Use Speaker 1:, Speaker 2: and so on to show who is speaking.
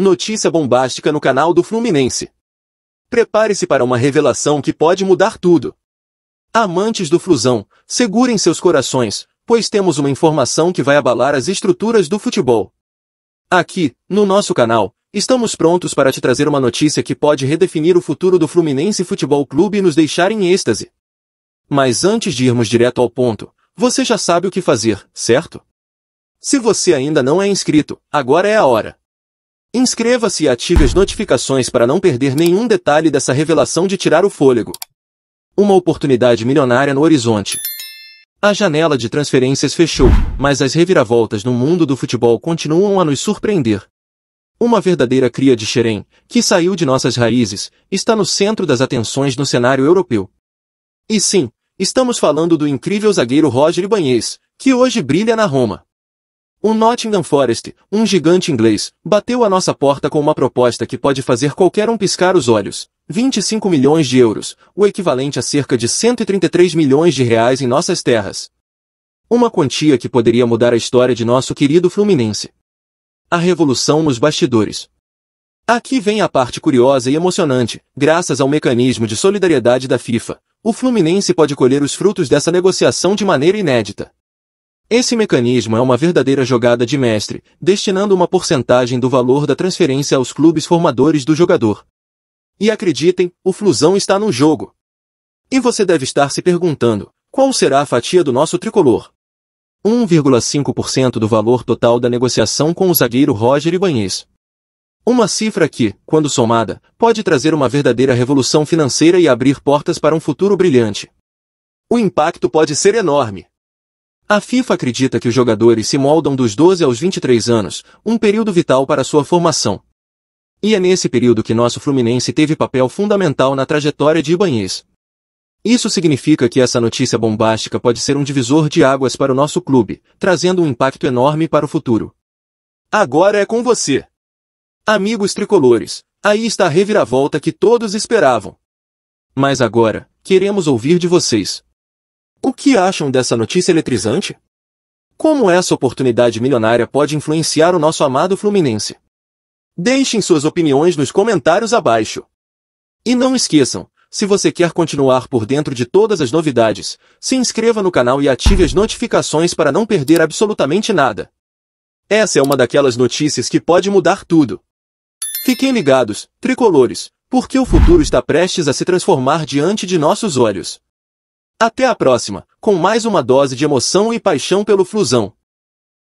Speaker 1: Notícia bombástica no canal do Fluminense. Prepare-se para uma revelação que pode mudar tudo. Amantes do Flusão, segurem seus corações, pois temos uma informação que vai abalar as estruturas do futebol. Aqui, no nosso canal, estamos prontos para te trazer uma notícia que pode redefinir o futuro do Fluminense Futebol Clube e nos deixar em êxtase. Mas antes de irmos direto ao ponto, você já sabe o que fazer, certo? Se você ainda não é inscrito, agora é a hora. Inscreva-se e ative as notificações para não perder nenhum detalhe dessa revelação de tirar o fôlego. Uma oportunidade milionária no horizonte. A janela de transferências fechou, mas as reviravoltas no mundo do futebol continuam a nos surpreender. Uma verdadeira cria de Xerém, que saiu de nossas raízes, está no centro das atenções no cenário europeu. E sim, estamos falando do incrível zagueiro Roger Ibanez, que hoje brilha na Roma. O Nottingham Forest, um gigante inglês, bateu à nossa porta com uma proposta que pode fazer qualquer um piscar os olhos. 25 milhões de euros, o equivalente a cerca de 133 milhões de reais em nossas terras. Uma quantia que poderia mudar a história de nosso querido Fluminense. A revolução nos bastidores. Aqui vem a parte curiosa e emocionante, graças ao mecanismo de solidariedade da FIFA. O Fluminense pode colher os frutos dessa negociação de maneira inédita. Esse mecanismo é uma verdadeira jogada de mestre, destinando uma porcentagem do valor da transferência aos clubes formadores do jogador. E acreditem, o Flusão está no jogo. E você deve estar se perguntando, qual será a fatia do nosso tricolor? 1,5% do valor total da negociação com o zagueiro Roger Ibanez. Uma cifra que, quando somada, pode trazer uma verdadeira revolução financeira e abrir portas para um futuro brilhante. O impacto pode ser enorme. A FIFA acredita que os jogadores se moldam dos 12 aos 23 anos, um período vital para sua formação. E é nesse período que nosso Fluminense teve papel fundamental na trajetória de Ibanhês. Isso significa que essa notícia bombástica pode ser um divisor de águas para o nosso clube, trazendo um impacto enorme para o futuro. Agora é com você! Amigos tricolores, aí está a reviravolta que todos esperavam. Mas agora, queremos ouvir de vocês. O que acham dessa notícia eletrizante? Como essa oportunidade milionária pode influenciar o nosso amado Fluminense? Deixem suas opiniões nos comentários abaixo. E não esqueçam, se você quer continuar por dentro de todas as novidades, se inscreva no canal e ative as notificações para não perder absolutamente nada. Essa é uma daquelas notícias que pode mudar tudo. Fiquem ligados, tricolores, porque o futuro está prestes a se transformar diante de nossos olhos. Até a próxima, com mais uma dose de emoção e paixão pelo Flusão.